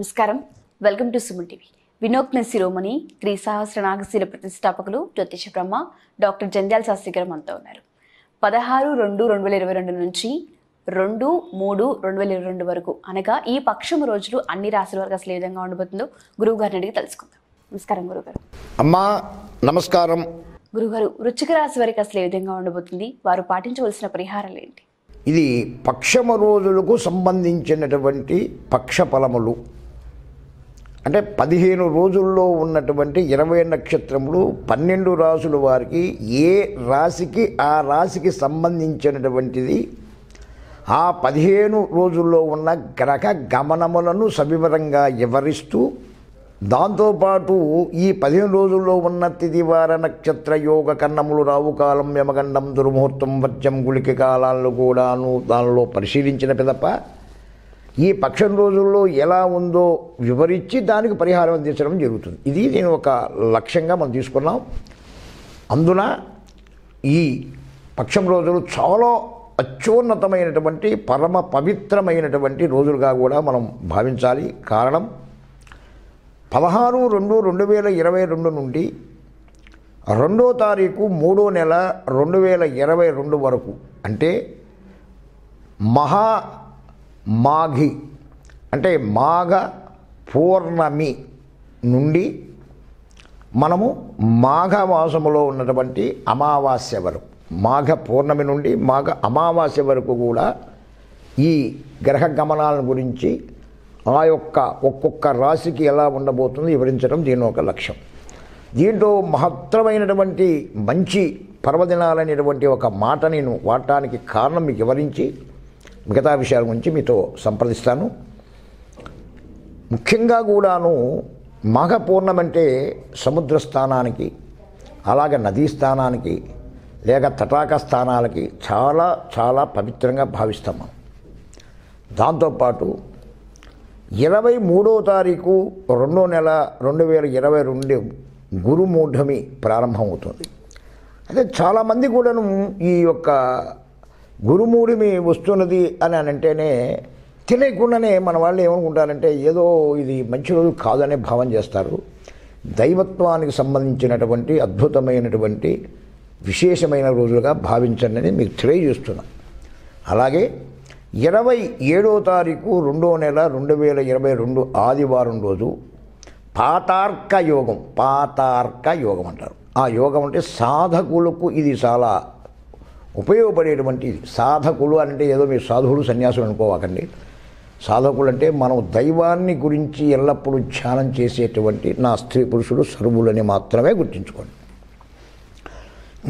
నమస్కారం welcome to Suman TV వినోక్న శిరోమణి త్రీ సహస్ర నాగశీల ప్రతిష్టాపకులు జ్యోతిష బ్రహ్మ డాక్టర్ జంధ్యాల శాస్త్రి గారు మనతో ఉన్నారు పదహారు రెండు రెండు వేల ఇరవై రెండు నుంచి రెండు మూడు రెండు వేల ఇరవై రెండు వరకు అనగా ఈ పక్షం రోజులు అన్ని రాశుల వరకు అసలు ఏ విధంగా ఉండబోతుందో గురువు గారిని అడిగి తెలుసుకుందాం నమస్కారం గారు అమ్మా నమస్కారం గురుగారు వృచ్చిక రాశి వారికి అసలు ఏ విధంగా ఉండబోతుంది వారు పాటించవలసిన పరిహారాలు ఏంటి ఇది పక్షమ రోజులకు సంబంధించినటువంటి పక్ష ఫలములు అంటే పదిహేను రోజుల్లో ఉన్నటువంటి ఇరవై నక్షత్రములు పన్నెండు రాసుల వారికి ఏ రాశికి ఆ రాశికి సంబంధించినటువంటిది ఆ పదిహేను రోజుల్లో ఉన్న గ్రహ గమనములను సవివరంగా వివరిస్తూ దాంతోపాటు ఈ పదిహేను రోజుల్లో ఉన్న తిదివార నక్షత్ర యోగ కన్నములు రావుకాలం యమగండం దుర్ముహూర్తం వర్జం గుళిక కాలాలను కూడాను దానిలో పరిశీలించిన పిదప ఈ పక్షం రోజుల్లో ఎలా ఉందో వివరించి దానికి పరిహారం అందించడం జరుగుతుంది ఇది నేను ఒక లక్ష్యంగా మనం తీసుకున్నాం అందున ఈ పక్షం రోజులు చాలా అత్యున్నతమైనటువంటి పరమ పవిత్రమైనటువంటి రోజులుగా కూడా మనం భావించాలి కారణం పదహారు రెండు రెండు వేల ఇరవై రెండు నుండి రెండో తారీఖు మూడో నెల రెండు వేల ఇరవై రెండు వరకు అంటే మహా మాఘి అంటే మాఘ పూర్ణమి నుండి మనము మాఘమాసములో ఉన్నటువంటి అమావాస్య వరకు మాఘ పూర్ణమి నుండి మాఘ అమావాస్య వరకు కూడా ఈ గ్రహ గమనాల గురించి ఆ యొక్క ఒక్కొక్క రాశికి ఎలా ఉండబోతుందో వివరించడం దీని ఒక లక్ష్యం దీంట్లో మహత్తరమైనటువంటి మంచి పర్వదినాలనేటువంటి ఒక మాట నేను వాడటానికి కారణం మీకు వివరించి మిగతా విషయాల గురించి మీతో సంప్రదిస్తాను ముఖ్యంగా కూడాను మాఘ పూర్ణం అంటే సముద్ర స్థానానికి అలాగే నదీ స్థానానికి లేక తటాక స్థానాలకి చాలా చాలా పవిత్రంగా భావిస్తాము దాంతోపాటు ఇరవై మూడో తారీఖు రెండో నెల రెండు వేల ఇరవై రెండు గురుమూఢమి ప్రారంభమవుతుంది అయితే చాలామంది కూడాను ఈ యొక్క గురుమూడిమి వస్తున్నది అని అని అంటేనే తెలియకుండానే మన వాళ్ళు ఏమనుకుంటారంటే ఏదో ఇది మంచి రోజు కాదనే భావం చేస్తారు దైవత్వానికి సంబంధించినటువంటి అద్భుతమైనటువంటి విశేషమైన రోజులుగా భావించండి మీకు తెలియజేస్తున్నా అలాగే ఇరవై ఏడో తారీఖు రెండో నెల రెండు వేల ఇరవై రెండు ఆదివారం రోజు పాతార్క యోగం పాతార్క యోగం అంటారు ఆ యోగం అంటే సాధకులకు ఇది చాలా ఉపయోగపడేటువంటి సాధకులు అంటే ఏదో మీరు సాధువులు సన్యాసులు అనుకోవాకండి సాధకులు అంటే మనం దైవాన్ని గురించి ఎల్లప్పుడూ ధ్యానం చేసేటువంటి నా స్త్రీ పురుషుడు సర్వులని మాత్రమే గుర్తుంచుకోండి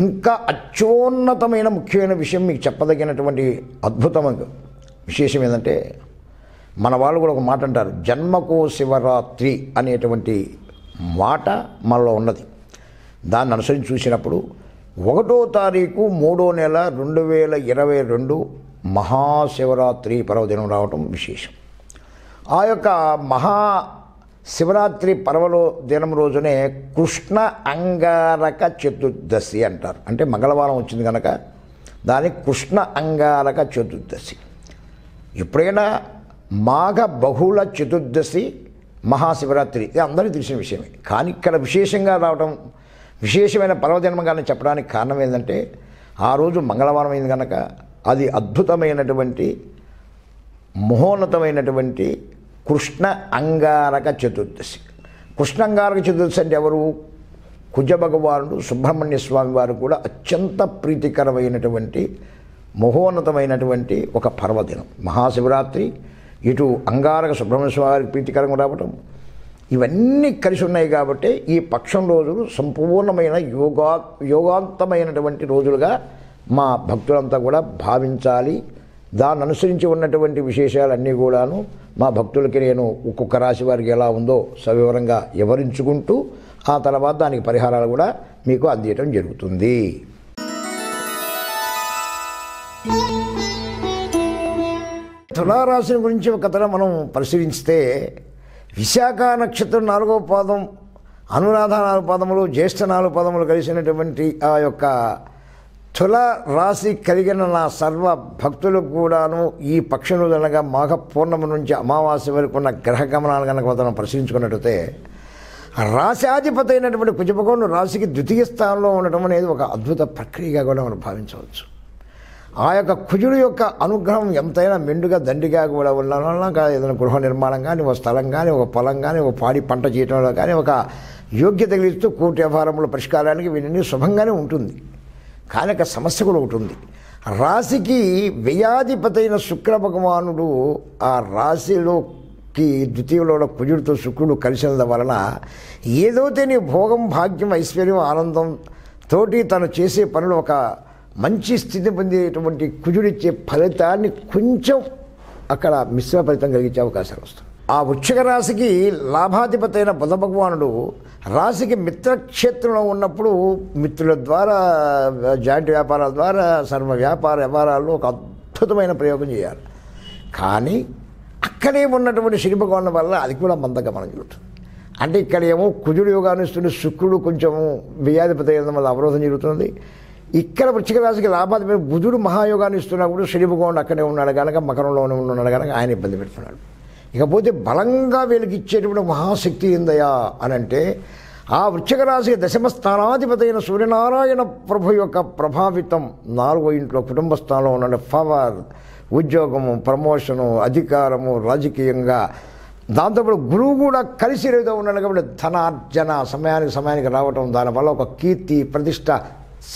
ఇంకా అత్యోన్నతమైన ముఖ్యమైన విషయం మీకు చెప్పదగినటువంటి అద్భుతమైన విశేషం ఏంటంటే మన వాళ్ళు కూడా ఒక మాట అంటారు జన్మకో శివరాత్రి అనేటువంటి మాట మనలో ఉన్నది దాన్ని అనుసరించి చూసినప్పుడు ఒకటో తారీఖు మూడో నెల రెండు వేల ఇరవై రెండు మహాశివరాత్రి పర్వదినం రావటం విశేషం ఆ యొక్క మహా శివరాత్రి పర్వలో దినం రోజునే కృష్ణ అంగారక చతుర్దశి అంటారు అంటే మంగళవారం వచ్చింది కనుక దాని కృష్ణ అంగారక చతుర్దశి ఎప్పుడైనా మాఘ బహుళ చతుర్దశి మహాశివరాత్రి ఇది అందరికీ తెలిసిన విషయమే కానీ ఇక్కడ విశేషంగా రావడం విశేషమైన పర్వజన్మగానే చెప్పడానికి కారణం ఏంటంటే ఆ రోజు మంగళవారం అయింది కనుక అది అద్భుతమైనటువంటి మహోన్నతమైనటువంటి కృష్ణ అంగారక చతుర్దశి కృష్ణ అంగారక చతుర్దశి అంటే ఎవరు కుజ భగవానుడు సుబ్రహ్మణ్య స్వామి వారు కూడా అత్యంత ప్రీతికరమైనటువంటి మహోన్నతమైనటువంటి ఒక పర్వదినం మహాశివరాత్రి ఇటు అంగారక సుబ్రహ్మణ్య స్వామి వారికి ప్రీతికరంగా రావటం ఇవన్నీ కలిసి ఉన్నాయి కాబట్టి ఈ పక్షం రోజులు సంపూర్ణమైన యోగా యోగాంతమైనటువంటి రోజులుగా మా భక్తులంతా కూడా భావించాలి దాన్ని అనుసరించి ఉన్నటువంటి విశేషాలన్నీ కూడాను మా భక్తులకి నేను ఒక్కొక్క రాశి వారికి ఎలా ఉందో సవివరంగా వివరించుకుంటూ ఆ తర్వాత దానికి పరిహారాలు కూడా మీకు అందించడం జరుగుతుంది తులారాశిని గురించి ఒక మనం పరిశీలిస్తే విశాఖ నక్షత్రం నాలుగవ పాదం అనురాధ నాలుగు పదములు జ్యేష్ఠ నాలుగు పదములు కలిసినటువంటి ఆ యొక్క తుల రాశి కలిగిన నా సర్వ భక్తులకు కూడాను ఈ పక్షులు అనగా మాఘ పూర్ణమి నుంచి అమావాస్య వరకు ఉన్న గ్రహ గమనాలు కనుక మనం ప్రశ్నించుకున్నట్టయితే రాశాధిపతి అయినటువంటి కుజభగవాను రాశికి ద్వితీయ స్థానంలో ఉండటం అనేది ఒక అద్భుత ప్రక్రియగా కూడా మనం భావించవచ్చు ఆ యొక్క కుజుడు యొక్క అనుగ్రహం ఎంతైనా మెండుగా దండిగా కూడా ఉండడం వల్ల ఏదైనా గృహ నిర్మాణం కానీ ఒక స్థలం కానీ ఒక పొలం కానీ ఒక పాడి పంట చేయడంలో కానీ ఒక యోగ్యత కలిగిస్తూ కోటి వ్యవహారముల పరిష్కారానికి వీటిని శుభంగానే ఉంటుంది కానీ ఒక సమస్య కూడా ఒకటి ఉంది రాశికి వ్యయాధిపతైన శుక్ర భగవానుడు ఆ రాశిలోకి ద్వితీయంలో కుజుడితో శుక్రుడు కలిసినందు వలన ఏదో తెని భోగం భాగ్యం ఐశ్వర్యం ఆనందం తోటి తను చేసే పనులు ఒక మంచి స్థితి పొందేటువంటి కుజుడిచ్చే ఫలితాన్ని కొంచెం అక్కడ మిశ్రమ ఫలితం కలిగించే అవకాశాలు వస్తాయి ఆ వృక్షక రాశికి లాభాధిపతి అయిన బుధ భగవానుడు రాశికి మిత్రక్షేత్రంలో ఉన్నప్పుడు మిత్రుల ద్వారా జాయింట్ వ్యాపారాల ద్వారా సర్వ వ్యాపార వ్యవహారాల్లో ఒక అద్భుతమైన ప్రయోగం చేయాలి కానీ అక్కడే ఉన్నటువంటి శని భగవానుల వల్ల అది కూడా మందగా మనం జరుగుతుంది అంటే ఇక్కడ ఏమో కుజుడు యోగానిస్తున్న శుక్రుడు కొంచెం వ్యాధిపతి అయిన వల్ల అవరోధం జరుగుతుంది ఇక్కడ వృచ్చిక రాశికి లాభాధిపతి బుధుడు మహాయోగాన్ని ఇస్తున్నా కూడా భగవానుడు అక్కడే ఉన్నాడు కనుక మకరంలోనే ఉన్నాడు కనుక ఆయన ఇబ్బంది పెడుతున్నాడు ఇకపోతే బలంగా వీళ్ళకి ఇచ్చేటప్పుడు మహాశక్తి ఏందయా అని అంటే ఆ వృచ్చిక రాశికి దశమ స్థానాధిపతి అయిన సూర్యనారాయణ ప్రభు యొక్క ప్రభావితం నాలుగో ఇంట్లో కుటుంబ స్థానంలో ఉన్న పవర్ ఉద్యోగము ప్రమోషను అధికారము రాజకీయంగా దాంతోపాటు గురువు కూడా కలిసి ఏదో ఉన్నాడు కాబట్టి ధనార్జన సమయానికి సమయానికి రావటం దానివల్ల ఒక కీర్తి ప్రతిష్ట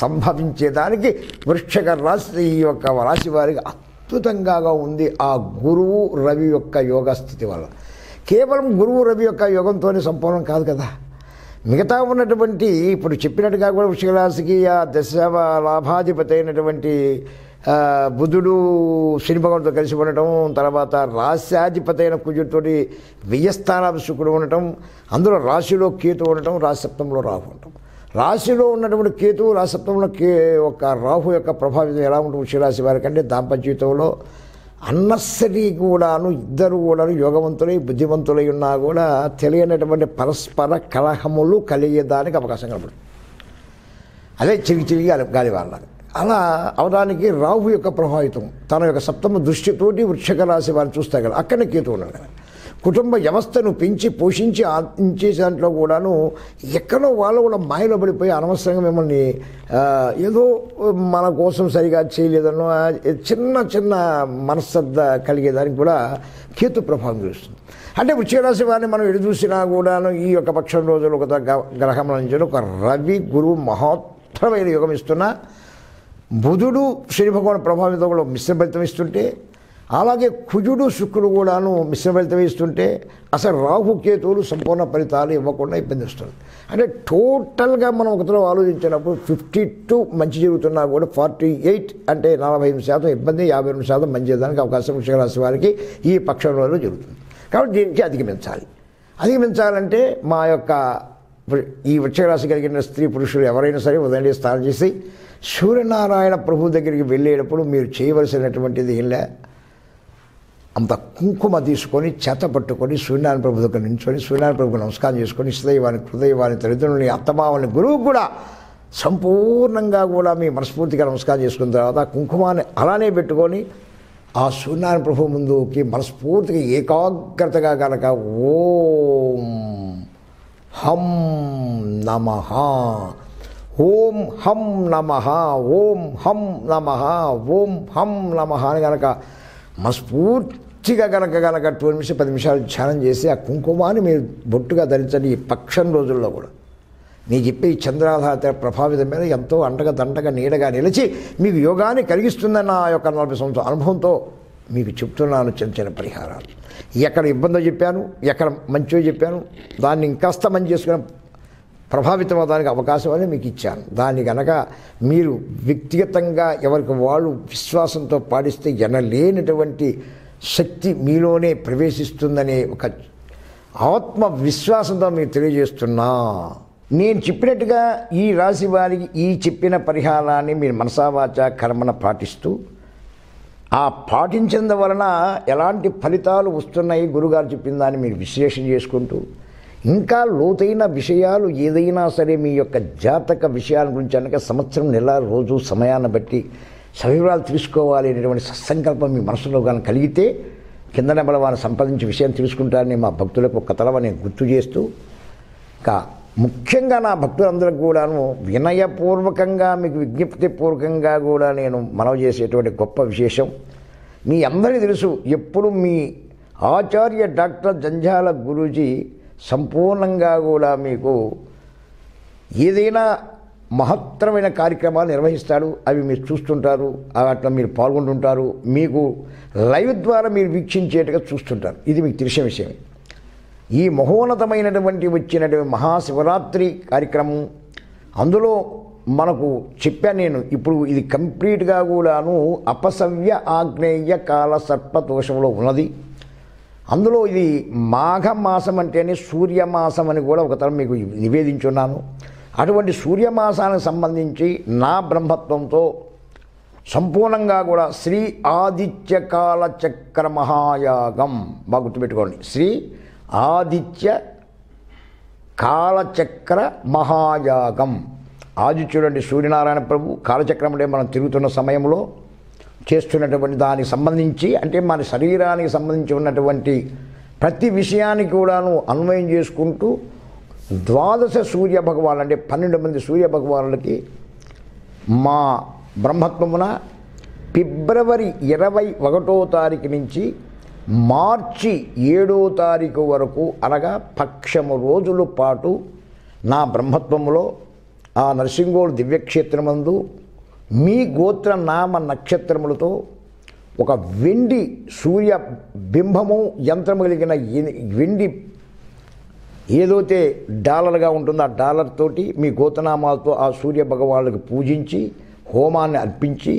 సంభవించేదానికి వృక్షక రాశి ఈ యొక్క రాశి వారికి అద్భుతంగా ఉంది ఆ గురువు రవి యొక్క యోగ స్థితి వల్ల కేవలం గురువు రవి యొక్క యోగంతోనే సంపూర్ణం కాదు కదా మిగతా ఉన్నటువంటి ఇప్పుడు చెప్పినట్టుగా కూడా రాశికి ఆ దశ లాభాధిపతి అయినటువంటి బుధుడు శని భగవంతుడు కలిసి ఉండటం తర్వాత రాశ్యాధిపతి అయిన కుజుడితోటి వ్యయస్థానాభిషుకుడు ఉండటం అందులో రాశిలో కేతు ఉండటం రాశి సప్తంలో ఉండటం రాశిలో ఉన్నటువంటి కేతువు రాసత్వంలో కే ఒక రాహు యొక్క ప్రభావితం ఎలా ఉంటుంది వృషరాశి వారికి అంటే దాంపత్య జీవితంలో అన్నస్సరి కూడాను ఇద్దరు కూడాను యోగవంతులై బుద్ధిమంతులై ఉన్నా కూడా తెలియనటువంటి పరస్పర కలహములు కలిగేదానికి అవకాశం కనపడుతుంది అదే చిరిగి చిరిగి గాలి వాళ్ళ అలా అవడానికి రాహు యొక్క ప్రభావితం తన యొక్క సప్తమ దృష్టితోటి వృక్షక రాశి వారిని చూస్తే కదా అక్కడనే కేతువు ఉన్నాడు కుటుంబ వ్యవస్థను పెంచి పోషించి ఆదించే దాంట్లో కూడాను ఎక్కడో వాళ్ళు కూడా మాయలో పడిపోయి అనవసరంగా మిమ్మల్ని ఏదో మన కోసం సరిగా చేయలేదన్న చిన్న చిన్న మనశ్శ్రద్ధ కలిగేదానికి కూడా కేతు ప్రభావం చూస్తుంది అంటే వృక్షరాశి వారిని మనం ఎడు చూసినా కూడాను ఈ యొక్క పక్షం రోజులు ఒక గ్రహం నుంచి ఒక రవి గురువు మహోత్తరమైన యోగం ఇస్తున్నా బుధుడు శని భగవాన్ ప్రభావితం కూడా మిశ్రఫలితం ఇస్తుంటే అలాగే కుజుడు శుక్రుడు కూడాను మిశ్రమ ఫలితం ఇస్తుంటే అసలు రాహు కేతువులు సంపూర్ణ ఫలితాలు ఇవ్వకుండా ఇబ్బంది వస్తుంది అంటే టోటల్గా మనం ఒకతో ఆలోచించినప్పుడు ఫిఫ్టీ టూ మంచి జరుగుతున్నా కూడా ఫార్టీ ఎయిట్ అంటే నలభై ఎనిమిది శాతం ఇబ్బంది యాభై రెండు శాతం మంచి చేయడానికి అవకాశం వృషరాశి వారికి ఈ పక్షంలో జరుగుతుంది కాబట్టి దీనికి అధిగమించాలి అధిగమించాలంటే మా యొక్క ఈ వృక్షరాశి కలిగిన స్త్రీ పురుషులు ఎవరైనా సరే ఉదయం స్నానం చేసి సూర్యనారాయణ ప్రభు దగ్గరికి వెళ్ళేటప్పుడు మీరు చేయవలసినటువంటిది ఏం అంత కుంకుమ తీసుకొని చేత పట్టుకొని సూర్యనారాయణ ప్రభు దగ్గర నించుకొని సూర్యనారాయణ ప్రభుకు నమస్కారం చేసుకొని ఇష్టదైవాన్ని కృదైవాన్ని తల్లిదండ్రులని అత్తమావని గురువు కూడా సంపూర్ణంగా కూడా మీ మనస్ఫూర్తిగా నమస్కారం చేసుకున్న తర్వాత కుంకుమాన్ని అలానే పెట్టుకొని ఆ సూర్యనారాయణ ప్రభు ముందుకి మనస్ఫూర్తిగా ఏకాగ్రతగా గనక ఓం హం నమ ఓం హం నమ ఓం హం నమ ఓం హం నమ అని కనుక మస్ఫూర్తిగా గనక గనక టూ నిమిషం పది నిమిషాలు ధ్యానం చేసి ఆ కుంకుమాన్ని మీరు బొట్టుగా ధరించండి ఈ పక్షం రోజుల్లో కూడా నీ చెప్పే ఈ చంద్రాధార ప్రభావితం మీద ఎంతో అండగా దండగా నీడగా నిలిచి మీకు యోగాన్ని కలిగిస్తుందన్న ఆ యొక్క నలభై సంవత్సరం అనుభవంతో మీకు చెప్తున్నాను చిన్న చిన్న పరిహారాలు ఎక్కడ ఇబ్బందో చెప్పాను ఎక్కడ మంచో చెప్పాను దాన్ని ఇంకాస్త మంచి చేసుకున్న ప్రభావితం అవడానికి అవకాశం అని మీకు ఇచ్చాను దాన్ని గనక మీరు వ్యక్తిగతంగా ఎవరికి వాళ్ళు విశ్వాసంతో పాటిస్తే ఎనలేనటువంటి శక్తి మీలోనే ప్రవేశిస్తుందనే ఒక ఆత్మ విశ్వాసంతో మీకు తెలియజేస్తున్నా నేను చెప్పినట్టుగా ఈ రాశి వారికి ఈ చెప్పిన పరిహారాన్ని మీరు మనసావాచ కర్మన పాటిస్తూ ఆ పాటించిన వలన ఎలాంటి ఫలితాలు వస్తున్నాయి గురుగారు చెప్పిన దాన్ని మీరు విశ్లేషణ చేసుకుంటూ ఇంకా లోతైన విషయాలు ఏదైనా సరే మీ యొక్క జాతక విషయాల గురించి అనగా సంవత్సరం నెల రోజు సమయాన్ని బట్టి సవివరాలు తీసుకోవాలి అనేటువంటి సత్సంకల్పం మీ మనసులో కానీ కలిగితే కింద నెంబర్ వారిని సంపాదించే విషయం తెలుసుకుంటారని మా భక్తులకు ఒక తలవ నేను గుర్తు చేస్తూ ఇంకా ముఖ్యంగా నా భక్తులందరికీ కూడాను వినయపూర్వకంగా మీకు విజ్ఞప్తి పూర్వకంగా కూడా నేను మనవి చేసేటువంటి గొప్ప విశేషం మీ అందరికీ తెలుసు ఎప్పుడు మీ ఆచార్య డాక్టర్ జంజాల గురూజీ సంపూర్ణంగా కూడా మీకు ఏదైనా మహత్తరమైన కార్యక్రమాలు నిర్వహిస్తాడు అవి మీరు చూస్తుంటారు అట్లా మీరు పాల్గొంటుంటారు మీకు లైవ్ ద్వారా మీరు వీక్షించేట్టుగా చూస్తుంటారు ఇది మీకు తెలిసిన విషయమే ఈ మహోన్నతమైనటువంటి వచ్చినటువంటి మహాశివరాత్రి కార్యక్రమం అందులో మనకు చెప్పాను నేను ఇప్పుడు ఇది కంప్లీట్గా కూడాను అపసవ్య ఆగ్నేయ కాల సర్పదోషంలో ఉన్నది అందులో ఇది మాఘమాసం అంటేనే సూర్యమాసం అని కూడా ఒకతరం మీకు నివేదించున్నాను అటువంటి సూర్యమాసానికి సంబంధించి నా బ్రహ్మత్వంతో సంపూర్ణంగా కూడా శ్రీ ఆదిత్యకాల చక్ర మహాయాగం బాగా గుర్తుపెట్టుకోండి శ్రీ ఆదిత్య కాలచక్ర మహాయాగం ఆదిత్యుడు అంటే సూర్యనారాయణ ప్రభు కాలచక్రం అంటే మనం తిరుగుతున్న సమయంలో చేస్తున్నటువంటి దానికి సంబంధించి అంటే మన శరీరానికి సంబంధించి ఉన్నటువంటి ప్రతి విషయాన్ని కూడాను అన్వయం చేసుకుంటూ ద్వాదశ సూర్య భగవాన్ అంటే పన్నెండు మంది సూర్య భగవానులకి మా బ్రహ్మత్వమున ఫిబ్రవరి ఇరవై ఒకటో తారీఖు నుంచి మార్చి ఏడో తారీఖు వరకు అనగా పక్షము రోజుల పాటు నా బ్రహ్మత్వములో ఆ నరసింహోడు దివ్యక్షేత్రమందు మీ గోత్ర నామ నక్షత్రములతో ఒక వెండి సూర్య బింబము యంత్రము కలిగిన వెండి ఏదైతే డాలర్గా ఉంటుందో ఆ డాలర్ తోటి మీ గోతనామాలతో ఆ సూర్య భగవానులకు పూజించి హోమాన్ని అర్పించి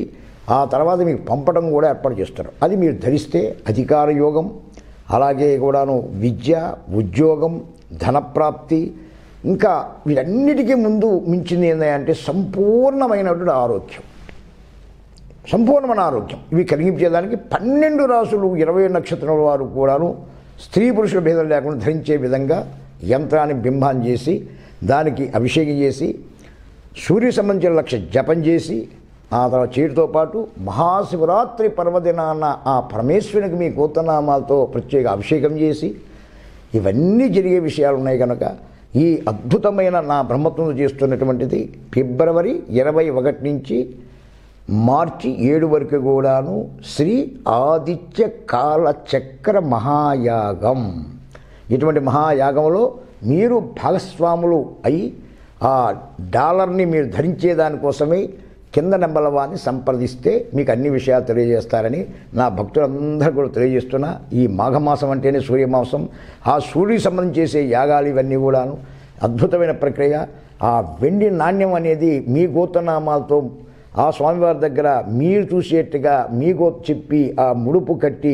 ఆ తర్వాత మీకు పంపడం కూడా ఏర్పాటు చేస్తారు అది మీరు ధరిస్తే అధికార యోగం అలాగే కూడాను విద్య ఉద్యోగం ధనప్రాప్తి ఇంకా వీటన్నిటికీ ముందు మించింది ఏంటంటే సంపూర్ణమైనటువంటి ఆరోగ్యం సంపూర్ణమైన ఆరోగ్యం ఇవి కలిగించేదానికి పన్నెండు రాసులు ఇరవై నక్షత్రముల వారు కూడాను స్త్రీ పురుషుల భేదం లేకుండా ధరించే విధంగా యంత్రాన్ని బింబాన్ చేసి దానికి అభిషేకం చేసి సూర్య సంబంధించిన లక్ష జపం చేసి ఆ తర్వాత చీటితో పాటు మహాశివరాత్రి పర్వదినాన ఆ పరమేశ్వరునికి మీ కూతనామాలతో ప్రత్యేక అభిషేకం చేసి ఇవన్నీ జరిగే విషయాలు ఉన్నాయి కనుక ఈ అద్భుతమైన నా బ్రహ్మత్వం చేస్తున్నటువంటిది ఫిబ్రవరి ఇరవై ఒకటి నుంచి మార్చి ఏడు వరకు కూడాను శ్రీ ఆదిత్య కాలచక్ర మహాయాగం ఇటువంటి మహాయాగంలో మీరు భాగస్వాములు అయి ఆ డాలర్ని మీరు ధరించేదానికోసమే కింద నెంబర్ల వారిని సంప్రదిస్తే మీకు అన్ని విషయాలు తెలియజేస్తారని నా భక్తులందరూ కూడా తెలియజేస్తున్నా ఈ మాఘమాసం అంటేనే సూర్యమాసం ఆ సూర్యుడికి సంబంధించి చేసే యాగాలు ఇవన్నీ కూడాను అద్భుతమైన ప్రక్రియ ఆ వెండి నాణ్యం అనేది మీ గోతనామాలతో ఆ స్వామివారి దగ్గర మీరు చూసేట్టుగా మీ గో చెప్పి ఆ ముడుపు కట్టి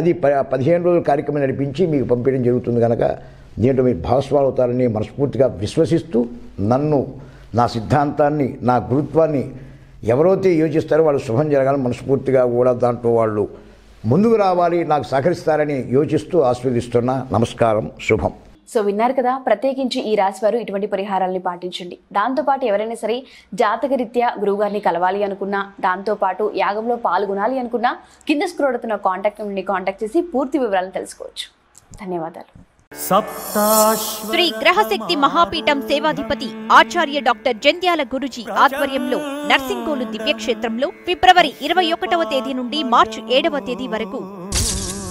అది ప పదిహేను రోజుల కార్యక్రమం నడిపించి మీకు పంపించడం జరుగుతుంది కనుక దీంట్లో మీరు భాగస్వాలు అవుతారని మనస్ఫూర్తిగా విశ్వసిస్తూ నన్ను నా సిద్ధాంతాన్ని నా గురుత్వాన్ని ఎవరైతే యోచిస్తారో వాళ్ళు శుభం జరగాలని మనస్ఫూర్తిగా కూడా దాంట్లో వాళ్ళు ముందుకు రావాలి నాకు సహకరిస్తారని యోచిస్తూ ఆస్వాదిస్తున్న నమస్కారం శుభం సో విన్నారు కదా ప్రత్యేకించి ఈ రాశివారు ఇటువంటి పరిహారాలని పాటించండి దాంతోపాటు ఎవరైనా సరే జాతకరీత్యా గురువుగారిని కలవాలి అనుకున్నా దాంతోపాటు యాగంలో పాల్గొనాలి అనుకున్నా కింద స్క్రోడుతున్న కాంటాక్ట్ నుండి కాంటాక్ట్ చేసి పూర్తి వివరాలను తెలుసుకోవచ్చు ధన్యవాదాలు శ్రీ గ్రహశక్తి మహాపీఠం సేవాధిపతి ఆచార్య డాక్టర్ జంధ్యాల గురుజీ ఆధ్వర్యంలో నర్సింగోలు దివ్యక్షేత్రంలో ఫిబ్రవరి ఇరవై ఒకటవ తేదీ నుండి మార్చి ఏడవ తేదీ వరకు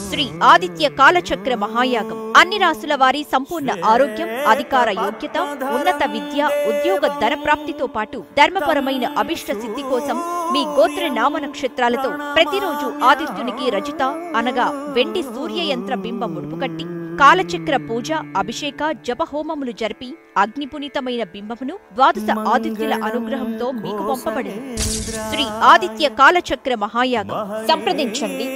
శ్రీ ఆదిత్య కాలచక్ర మహాయాగం అన్ని రాసుల వారి సంపూర్ణ ఆరోగ్యం అధికార యోగ్యత ఉన్నత విద్య ఉద్యోగ ధర ప్రాప్తితో పాటు ధర్మపరమైన అభిష్ట సిద్ధి కోసం మీ గోత్ర నామ నక్షత్రాలతో ప్రతిరోజు ఆదిత్యునికి రజిత అనగా వెండి సూర్య యంత్ర బింబం ముడుపుకట్టి కాలచక్ర పూజ అభిషేక జపహోమములు జరిపి అగ్నిపునీతమైన బింబమును ద్వాదశ ఆదిత్యుల అనుగ్రహంతో మీకు పంపబడి శ్రీ ఆదిత్య కాలచక్ర మహాయాగం సంప్రదించండి